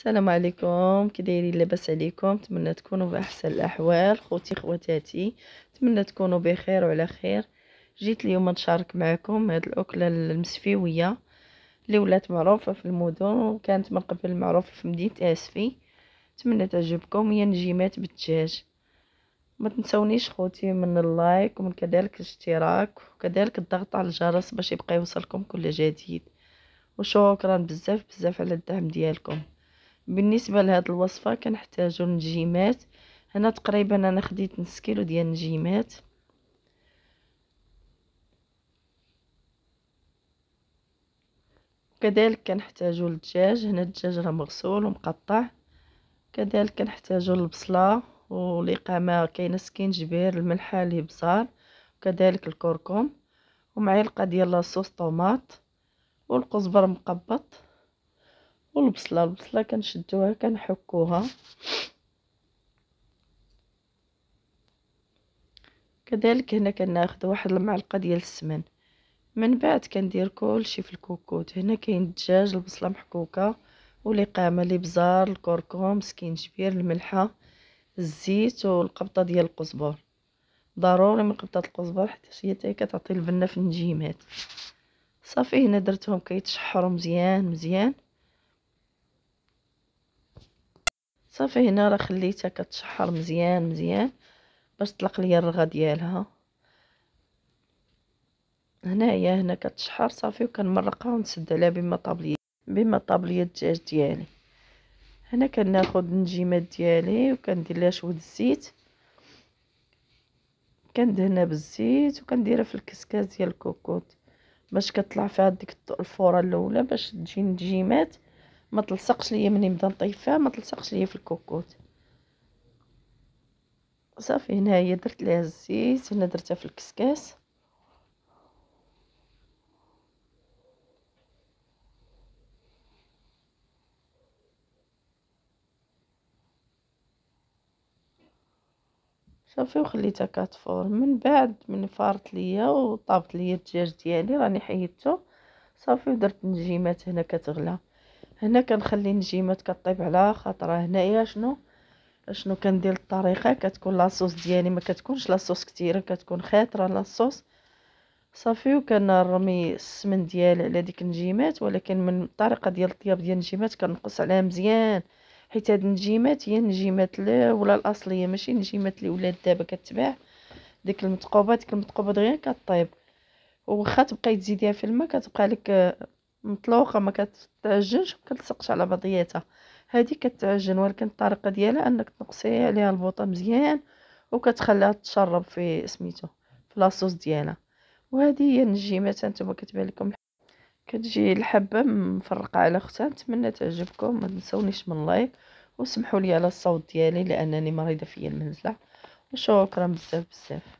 السلام عليكم كي دايرين لاباس عليكم نتمنى تكونوا باحسن الاحوال خوتي خواتاتي نتمنى تكونوا بخير وعلى خير جيت اليوم نشارك معكم هاد الاكله المسفيويه اللي ولات معروفه في المدن وكانت من قبل معروفه في مدينه اسفي نتمنى تعجبكم هي نجيمات بالدجاج ما تنسونيش خوتي من اللايك ومن كذلك الاشتراك وكذلك الضغط على الجرس باش يبقى يوصلكم كل جديد وشكرا بزاف بزاف على الدعم ديالكم بالنسبه لهاد الوصفه كنحتاجو نجيمات هنا تقريبا انا خديت نص كيلو ديال النجيمات كذلك كنحتاجو الدجاج هنا الدجاج راه مغسول ومقطع كذلك كنحتاجو البصله وليقامه كاينه سكينجبير الملحه الابزار وكذلك الكركم ومعلقه ديال لاصوص طوماط والقزبر مقبط والبصله البصله كنشدوها كنحكوها كذلك هنا كناخذ واحد المعلقه ديال السمن من بعد كندير كلشي في الكوكوت هنا كاين الدجاج البصله محكوكه وليقامه اللي بزار الكركم سكينجبير الملحه الزيت والقبطه ديال القزبر ضروري من قبطه القزبر حتى هي حتى كتعطي البنه في النجيمات صافي هنا درتهم كيتشحروا مزيان مزيان صافي هنا راه خليتها كتشحر مزيان مزيان باش طلق ليا الرغه ديالها هنايا هنا, هنا كتشحر صافي وكنمرقها ونسد عليها بما طاب بما طابلي الدجاج ديالي هنا كناخذ النجيمات ديالي وكندير ليها شويه الزيت كندهنها بالزيت وكنديرها في الكسكاس ديال الكوكوت باش كطلع فيها ديك الفوره الاولى باش تجي نجيمات ما تلصقش ليا ملي نبدا نطيفها ما تلصقش ليا في الكوكوت صافي هنايا درت ليها الزيت هنا درتها في الكسكاس صافي وخليتها كاتفور من بعد من فارت ليا وطابت ليا الدجاج ديالي راني حيدته صافي ودرت النجيمات هنا كتغلى هنا كنخلي النجيمات كطيب على خاطرها هنايا شنو شنو كندير الطريقه كتكون لاصوص ديالي ما كتكونش لاصوص كثيره كتكون خاطره لاصوص صافي وكنرمي السمن ديالي على ديك النجيمات ولكن من الطريقه ديال الطياب ديال النجيمات كنقص عليها مزيان حيت هاد النجيمات هي النجيمات ولا الاصليه ماشي النجيمات اللي ولات دابا كتباع ديك المثقوبه ديك المثقوبه دغيا كطيب وخا تبقاي تزيديها في الماء كتبقى لك مطلوقه ما كتعجنش ما كتلصقش على بعضياتها هذه كتعجن ولكن الطريقه ديالها انك تنقصي عليها البوطه مزيان وكتخليها تشرب في سميتو في لاصوص ديالها وهذه هي النجيمه انتما كتبان لكم كتجي الحبه مفرقه على اختها نتمنى تعجبكم ما تنسونيش من لايك وسمحوا لي على الصوت ديالي لانني مريضه فيا المنزله وشكرا بزاف بزاف